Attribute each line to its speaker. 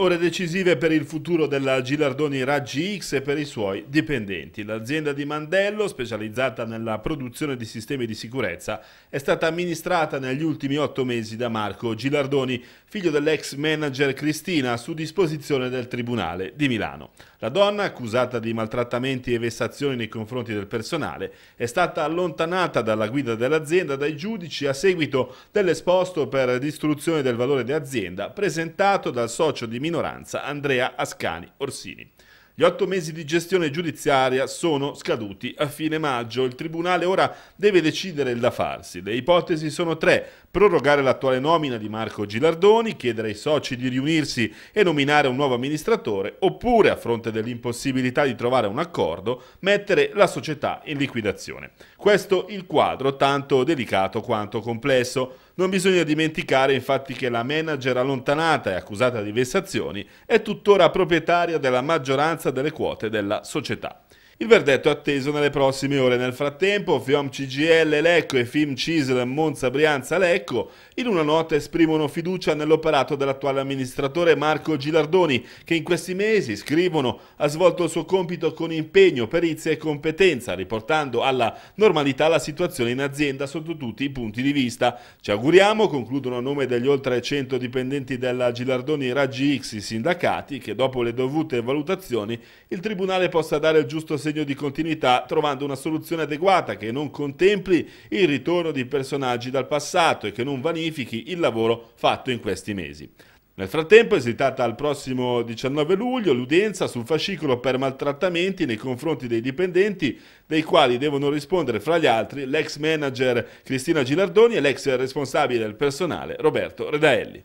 Speaker 1: Ore decisive per il futuro della Gilardoni Raggi X e per i suoi dipendenti. L'azienda di Mandello, specializzata nella produzione di sistemi di sicurezza, è stata amministrata negli ultimi otto mesi da Marco Gilardoni, figlio dell'ex manager Cristina, su disposizione del Tribunale di Milano. La donna, accusata di maltrattamenti e vessazioni nei confronti del personale, è stata allontanata dalla guida dell'azienda dai giudici a seguito dell'esposto per distruzione del valore di azienda presentato dal socio di Milano minoranza Andrea Ascani Orsini. Gli otto mesi di gestione giudiziaria sono scaduti a fine maggio. Il Tribunale ora deve decidere il da farsi. Le ipotesi sono tre. Prorogare l'attuale nomina di Marco Gilardoni, chiedere ai soci di riunirsi e nominare un nuovo amministratore, oppure, a fronte dell'impossibilità di trovare un accordo, mettere la società in liquidazione. Questo il quadro, tanto delicato quanto complesso. Non bisogna dimenticare infatti che la manager allontanata e accusata di vessazioni è tuttora proprietaria della maggioranza delle quote della società. Il verdetto è atteso nelle prossime ore. Nel frattempo, Fiom CGL Lecco e Film Cisl Monza Brianza Lecco in una nota esprimono fiducia nell'operato dell'attuale amministratore Marco Gilardoni, che in questi mesi, scrivono, ha svolto il suo compito con impegno, perizia e competenza, riportando alla normalità la situazione in azienda sotto tutti i punti di vista. Ci auguriamo, concludono a nome degli oltre 100 dipendenti della Gilardoni Raggi X, i sindacati, che dopo le dovute valutazioni il Tribunale possa dare il giusto servizio segno di continuità trovando una soluzione adeguata che non contempli il ritorno di personaggi dal passato e che non vanifichi il lavoro fatto in questi mesi. Nel frattempo è esitata al prossimo 19 luglio l'udienza sul fascicolo per maltrattamenti nei confronti dei dipendenti, dei quali devono rispondere fra gli altri l'ex manager Cristina Gilardoni e l'ex responsabile del personale Roberto Redaelli.